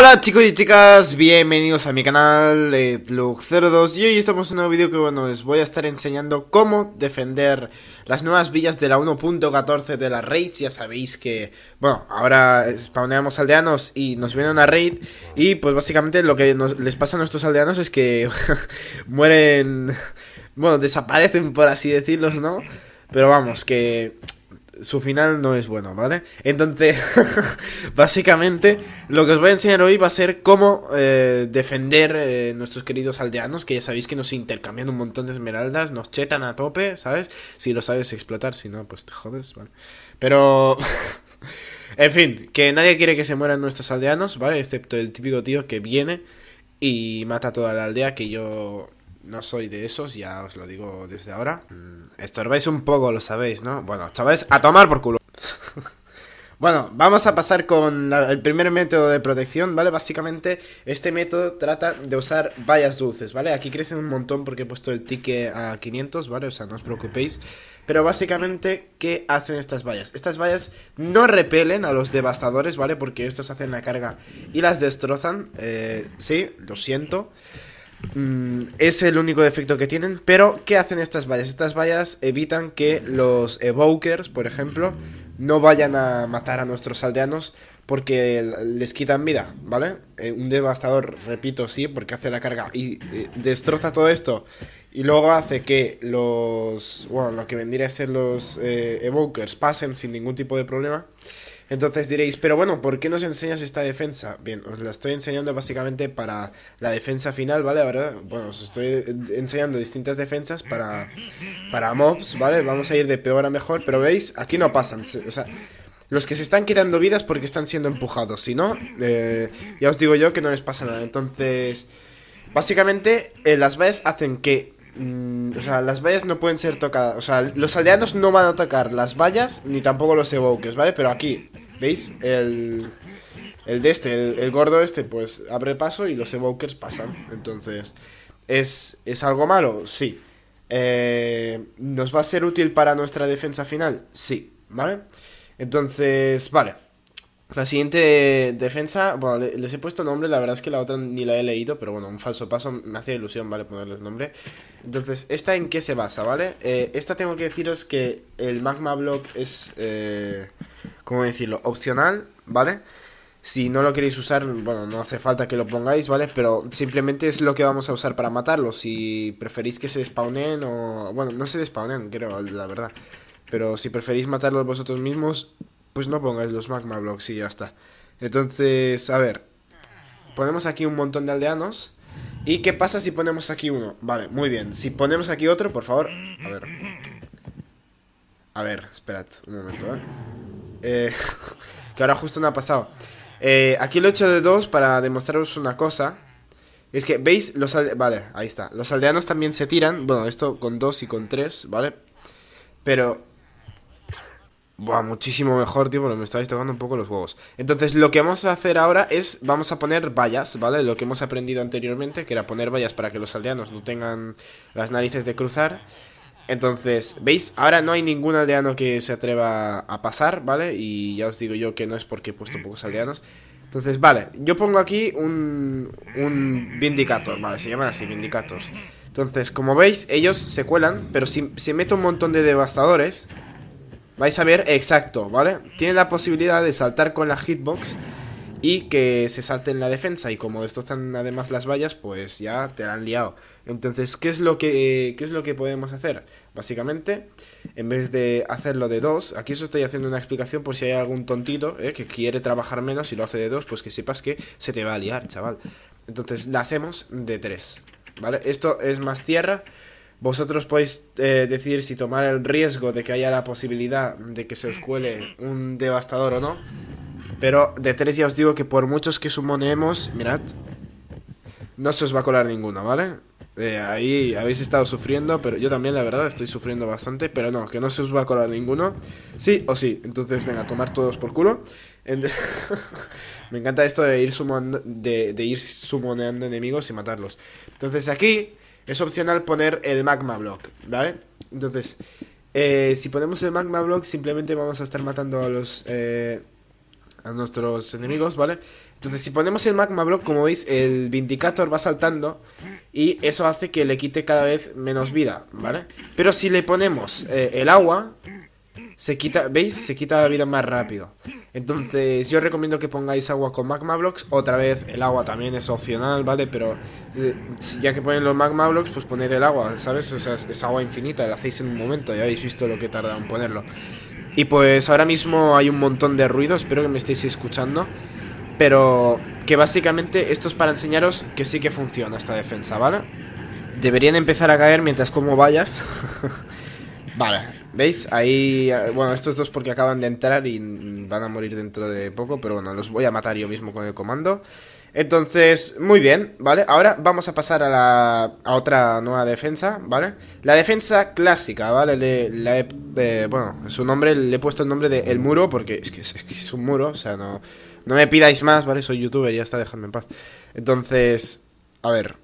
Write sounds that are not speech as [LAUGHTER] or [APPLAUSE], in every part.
Hola chicos y chicas, bienvenidos a mi canal de 02 y hoy estamos en un nuevo vídeo que bueno, os voy a estar enseñando cómo defender las nuevas villas de la 1.14 de la raid, ya sabéis que, bueno, ahora spawneamos aldeanos y nos viene una raid y pues básicamente lo que les pasa a nuestros aldeanos es que [LAUGHS] mueren, bueno, desaparecen por así decirlos, ¿no? Pero vamos, que su final no es bueno, ¿vale? Entonces, [LAUGHS] básicamente, lo que os voy a enseñar hoy va a ser cómo eh, defender eh, nuestros queridos aldeanos, que ya sabéis que nos intercambian un montón de esmeraldas, nos chetan a tope, ¿sabes? Si lo sabes explotar, si no, pues te jodes, ¿vale? Pero... [LAUGHS] en fin, que nadie quiere que se mueran nuestros aldeanos, ¿vale? Excepto el típico tío que viene y mata a toda la aldea, que yo no soy de esos, ya os lo digo desde ahora. Mm, estorbáis un poco, lo sabéis, ¿no? Bueno, chavales, a tomar por culo. [LAUGHS] Bueno, vamos a pasar con el primer método de protección, ¿vale? Básicamente, este método trata de usar vallas dulces, ¿vale? Aquí crecen un montón porque he puesto el ticket a 500, ¿vale? O sea, no os preocupéis. Pero básicamente, ¿qué hacen estas vallas? Estas vallas no repelen a los devastadores, ¿vale? Porque estos hacen la carga y las destrozan. Eh, sí, lo siento. Mm, es el único defecto que tienen. Pero, ¿qué hacen estas vallas? Estas vallas evitan que los evokers, por ejemplo, no vayan a matar a nuestros aldeanos porque les quitan vida, ¿vale? Eh, un devastador, repito, sí, porque hace la carga y eh, destroza todo esto. Y luego hace que los. Bueno, lo que vendría a ser los eh, evokers pasen sin ningún tipo de problema. Entonces diréis, pero bueno, ¿por qué nos enseñas esta defensa? Bien, os la estoy enseñando básicamente para la defensa final, ¿vale? Ahora, bueno, os estoy enseñando distintas defensas para, para mobs, ¿vale? Vamos a ir de peor a mejor, pero veis, aquí no pasan, o sea... Los que se están quitando vidas porque están siendo empujados, si no, eh, ya os digo yo que no les pasa nada. Entonces, básicamente, eh, las vallas hacen que mm, o sea, las vallas no pueden ser tocadas. O sea, los aldeanos no van a tocar las vallas ni tampoco los evoques, ¿vale? Pero aquí, ¿Veis? El, de este, el, gordo este, pues abre paso y los evokers pasan. Entonces, ¿es, es algo malo? Sí. Eh, ¿Nos va a ser útil para nuestra defensa final? Sí, ¿vale? Entonces, vale. La siguiente defensa, bueno, les he puesto nombre, la verdad es que la otra ni la he leído, pero bueno, un falso paso me hace ilusión, ¿vale? Ponerles nombre. Entonces, ¿esta en qué se basa, ¿vale? Eh, esta tengo que deciros que el Magma Block es, eh, ¿cómo decirlo? Opcional, ¿vale? Si no lo queréis usar, bueno, no hace falta que lo pongáis, ¿vale? Pero simplemente es lo que vamos a usar para matarlo. Si preferís que se despawnen o... Bueno, no se despawnen, creo, la verdad. Pero si preferís matarlos vosotros mismos, pues no pongáis los magma blocks y ya está. Entonces, a ver, ponemos aquí un montón de aldeanos. ¿Y qué pasa si ponemos aquí uno? Vale, muy bien. Si ponemos aquí otro, por favor... A ver. A ver, esperad un momento, ¿eh? eh [LAUGHS] que ahora justo no ha pasado. Eh, aquí lo he hecho de dos para demostraros una cosa. Es que, ¿veis? Los vale, ahí está. Los aldeanos también se tiran. Bueno, esto con dos y con tres, ¿vale? Pero Buah, muchísimo mejor, tío, pero me estáis tocando un poco los huevos. Entonces, lo que vamos a hacer ahora es, vamos a poner vallas, ¿vale? Lo que hemos aprendido anteriormente, que era poner vallas para que los aldeanos no tengan las narices de cruzar. Entonces, ¿veis? Ahora no hay ningún aldeano que se atreva a pasar, ¿vale? Y ya os digo yo que no es porque he puesto pocos aldeanos. Entonces, vale, yo pongo aquí un, un Vindicator, ¿vale? Se llaman así, Vindicators. Entonces, como veis, ellos se cuelan, pero si, si meto un montón de devastadores... Vais a ver, exacto, ¿vale? Tiene la posibilidad de saltar con la hitbox y que se salte en la defensa. Y como destrozan además las vallas, pues ya te la han liado. Entonces, ¿qué es lo que, qué es lo que podemos hacer? Básicamente, en vez de hacerlo de dos, aquí os estoy haciendo una explicación por si hay algún tontito ¿eh? que quiere trabajar menos y lo hace de dos, pues que sepas que se te va a liar, chaval. Entonces, la hacemos de tres, ¿vale? Esto es más tierra. Vosotros podéis eh, decir si tomar el riesgo de que haya la posibilidad de que se os cuele un devastador o no. Pero de tres ya os digo que por muchos que sumonemos, mirad, no se os va a colar ninguno, ¿vale? Eh, ahí habéis estado sufriendo, pero yo también, la verdad, estoy sufriendo bastante. Pero no, que no se os va a colar ninguno. Sí o sí. Entonces, venga, tomar todos por culo. [LAUGHS] Me encanta esto de ir, sumando, de, ir enemigos y matarlos. Entonces, aquí es opcional poner el magma block, ¿vale? Entonces, eh, si ponemos el magma block, simplemente vamos a estar matando a los... Eh, a nuestros enemigos, ¿vale? Entonces, si ponemos el magma block, como veis, el Vindicator va saltando y eso hace que le quite cada vez menos vida, ¿vale? Pero si le ponemos eh, el agua, se quita, ¿veis? Se quita la vida más rápido. Entonces yo recomiendo que pongáis agua con magma blocks. Otra vez el agua también es opcional, ¿vale? Pero eh, ya que ponen los magma blocks, pues poned el agua, ¿sabes? O sea, es, agua infinita, la hacéis en un momento, ya habéis visto lo que tarda en ponerlo. Y pues ahora mismo hay un montón de ruido, espero que me estéis escuchando. Pero que básicamente esto es para enseñaros que sí que funciona esta defensa, ¿vale? Deberían empezar a caer mientras como vayas. [LAUGHS] vale, ¿Veis? Ahí, eh, bueno, estos dos porque acaban de entrar y van a morir dentro de poco, pero bueno, los voy a matar yo mismo con el comando. Entonces, muy bien, ¿vale? Ahora vamos a pasar a, la, a otra nueva defensa, ¿vale? La defensa clásica, ¿vale? Le, eh, bueno, su nombre, le he puesto el nombre de El Muro porque es que es, un muro, o sea, no, no me pidáis más, ¿vale? Soy youtuber, ya está, dejadme en paz. Entonces, a ver,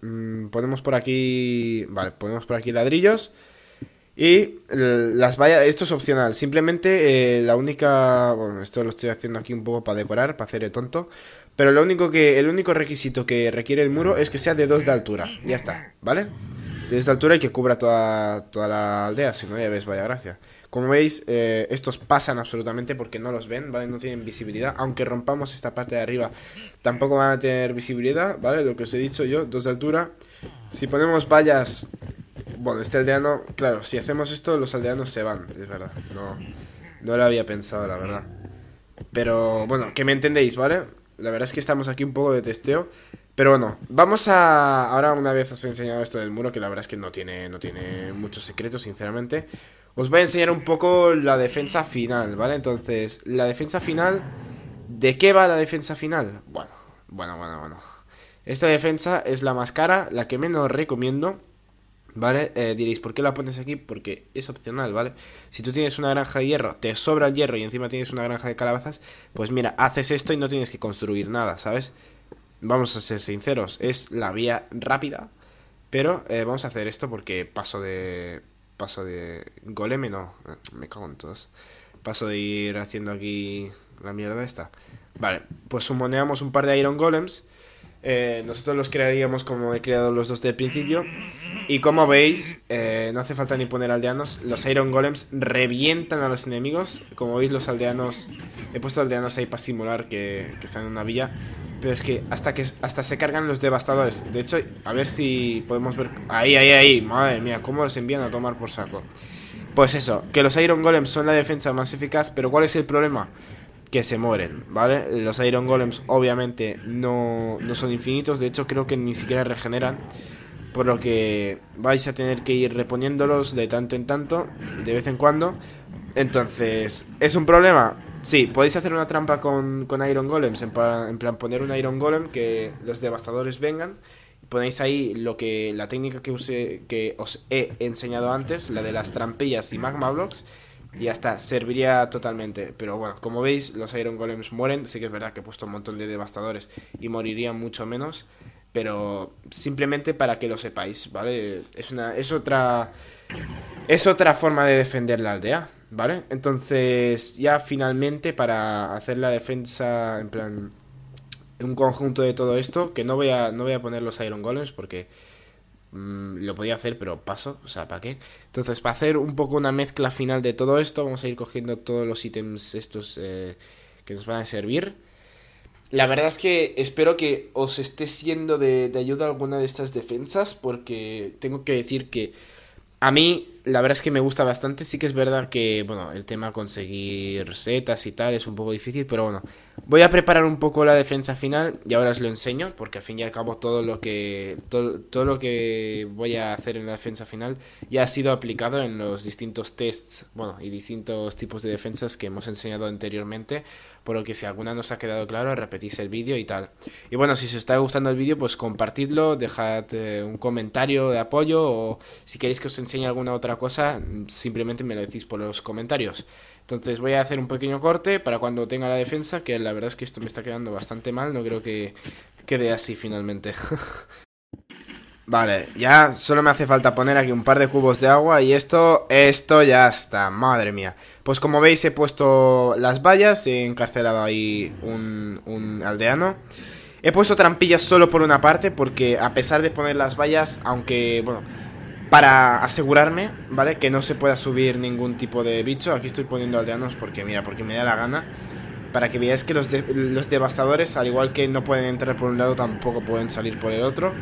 mm, ponemos por aquí, vale, ponemos por aquí ladrillos... Y las vallas, esto es opcional, simplemente eh, la única, bueno, esto lo estoy haciendo aquí un poco para decorar, para hacer el tonto, pero lo único que, el único requisito que requiere el muro es que sea de 2 de altura, ya está, ¿vale? De esta altura y que cubra toda, toda la aldea, si no ya ves, vaya gracia. Como veis, eh, estos pasan absolutamente porque no los ven, ¿vale? No tienen visibilidad. Aunque rompamos esta parte de arriba, tampoco van a tener visibilidad, ¿vale? Lo que os he dicho yo, dos de altura. Si ponemos vallas bueno, este aldeano, claro, si hacemos esto, los aldeanos se van, es verdad. No, no lo había pensado, la verdad. Pero bueno, que me entendéis, ¿vale? La verdad es que estamos aquí un poco de testeo. Pero bueno, vamos a... Ahora una vez os he enseñado esto del muro, que la verdad es que no tiene, no tiene muchos secretos, sinceramente. Os voy a enseñar un poco la defensa final, ¿vale? Entonces, la defensa final... ¿De qué va la defensa final? Bueno, bueno, bueno, bueno. Esta defensa es la más cara, la que menos recomiendo. ¿Vale? Eh, diréis, ¿por qué la pones aquí? Porque es opcional, ¿vale? Si tú tienes una granja de hierro, te sobra el hierro y encima tienes una granja de calabazas, pues mira, haces esto y no tienes que construir nada, ¿sabes? Vamos a ser sinceros, es la vía rápida, pero eh, vamos a hacer esto porque paso de... Paso de... Goleme no, me cago en todos. Paso de ir haciendo aquí la mierda esta. Vale, pues sumoneamos un par de Iron Golems. Eh, nosotros los crearíamos como he creado los dos de principio. Y como veis, eh, no hace falta ni poner aldeanos. Los Iron Golems revientan a los enemigos. Como veis, los aldeanos... He puesto aldeanos ahí para simular que, que están en una villa. Pero es que hasta que hasta se cargan los devastadores. De hecho, a ver si podemos ver... Ahí, ahí, ahí. Madre mía, cómo los envían a tomar por saco. Pues eso, que los Iron Golems son la defensa más eficaz. Pero ¿cuál es el problema? que se mueren, ¿vale? Los Iron Golems obviamente no, no, son infinitos, de hecho creo que ni siquiera regeneran por lo que vais a tener que ir reponiéndolos de tanto en tanto, de vez en cuando. Entonces, ¿es un problema? Sí, podéis hacer una trampa con, con Iron Golems, en, plan poner un Iron Golem que los devastadores vengan. Ponéis ahí lo que la técnica que, use, que os he enseñado antes, la de las trampillas y magma blocks, y ya está, serviría totalmente. Pero bueno, como veis, los Iron Golems mueren, sí que es verdad que he puesto un montón de devastadores y morirían mucho menos. Pero simplemente para que lo sepáis, ¿vale? Es una. es otra. Es otra forma de defender la aldea, ¿vale? Entonces, ya finalmente, para hacer la defensa en plan. Un conjunto de todo esto, que no voy a, no voy a poner los Iron Golems porque mm, lo podía hacer, pero paso, o sea, ¿para qué? Entonces, para hacer un poco una mezcla final de todo esto, vamos a ir cogiendo todos los ítems estos eh, que nos van a servir. La verdad es que espero que os esté siendo de, de, ayuda alguna de estas defensas, porque tengo que decir que a mí la verdad es que me gusta bastante. Sí que es verdad que, bueno, el tema conseguir setas y tal es un poco difícil, pero bueno, Voy a preparar un poco la defensa final y ahora os lo enseño, porque al fin y al cabo todo lo que todo, lo que voy a hacer en la defensa final ya ha sido aplicado en los distintos tests, bueno, y distintos tipos de defensas que hemos enseñado anteriormente, por lo que si alguna nos ha quedado claro, repetís el vídeo y tal. Y bueno, si os está gustando el vídeo, pues compartidlo, dejad eh, un comentario de apoyo o si queréis que os enseñe alguna otra cosa, simplemente me lo decís por los comentarios. Entonces voy a hacer un pequeño corte para cuando tenga la defensa, que la verdad es que esto me está quedando bastante mal, no creo que quede así finalmente. [LAUGHS] Vale, ya solo me hace falta poner aquí un par de cubos de agua y esto, esto ya está, madre mía. Pues como veis he puesto las vallas, he encarcelado ahí un, aldeano. He puesto trampillas solo por una parte porque a pesar de poner las vallas, aunque, bueno, para asegurarme, ¿vale? Que no se pueda subir ningún tipo de bicho. Aquí estoy poniendo aldeanos porque, mira, porque me da la gana. Para que veáis que los, los devastadores, al igual que no pueden entrar por un lado, tampoco pueden salir por el otro.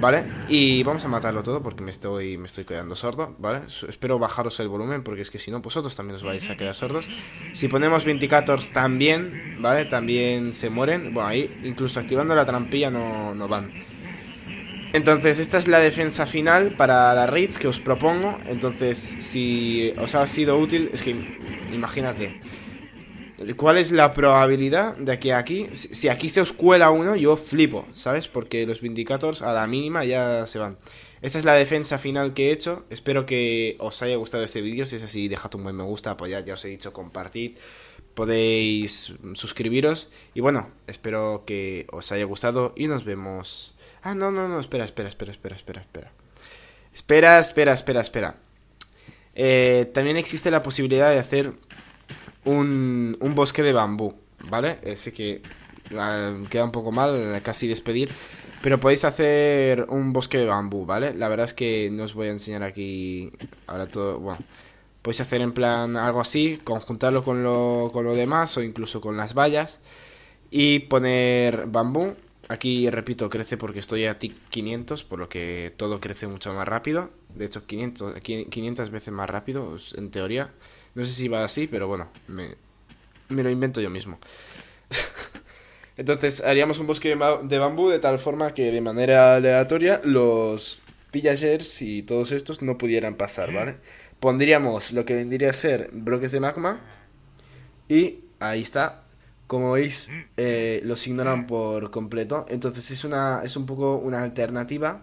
¿Vale? Y vamos a matarlo todo porque me estoy, me estoy quedando sordo, ¿vale? Espero bajaros el volumen porque es que si no, vosotros pues también os vais a quedar sordos. Si ponemos Vindicators también, ¿vale? También se mueren. Bueno, ahí incluso activando la trampilla no, no van. Entonces, esta es la defensa final para la raids que os propongo. Entonces, si os ha sido útil, es que imagínate. ¿Cuál es la probabilidad de que aquí, si aquí se os cuela uno, yo flipo, ¿sabes? Porque los Vindicators a la mínima ya se van. Esta es la defensa final que he hecho. Espero que os haya gustado este vídeo. Si es así, dejad un buen me gusta, apoyad, ya os he dicho, compartid. Podéis suscribiros. Y bueno, espero que os haya gustado y nos vemos Ah, no, no, no, espera, espera, espera, espera, espera, espera. Espera, espera, espera, espera. Eh, también existe la posibilidad de hacer un, bosque de bambú, ¿vale? Sé que ah, queda un poco mal, eh, casi despedir. Pero podéis hacer un bosque de bambú, ¿vale? La verdad es que no os voy a enseñar aquí ahora todo... Bueno, podéis hacer en plan algo así, conjuntarlo con lo, con lo demás o incluso con las vallas y poner bambú Aquí, repito, crece porque estoy a TIC 500, por lo que todo crece mucho más rápido. De hecho, 500, 500 veces más rápido, en teoría. No sé si va así, pero bueno, me, me lo invento yo mismo. [LAUGHS] Entonces, haríamos un bosque de bambú de tal forma que de manera aleatoria los pillagers y todos estos no pudieran pasar, ¿vale? Pondríamos lo que vendría a ser bloques de magma y ahí está como veis, eh, los ignoran por completo. Entonces es, una, es un poco una alternativa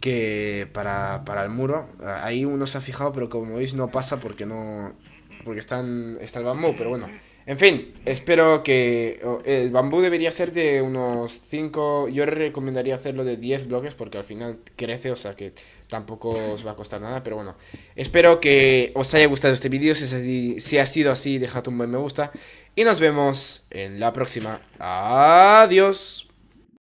que para, para el muro. Ahí uno se ha fijado, pero como veis no pasa porque no... Porque están, está el bambú, pero bueno, en fin, espero que el bambú debería ser de unos 5, yo recomendaría hacerlo de 10 bloques porque al final crece, o sea que tampoco os va a costar nada, pero bueno. Espero que os haya gustado este vídeo, si, si ha sido así dejad un buen me gusta y nos vemos en la próxima. Adiós.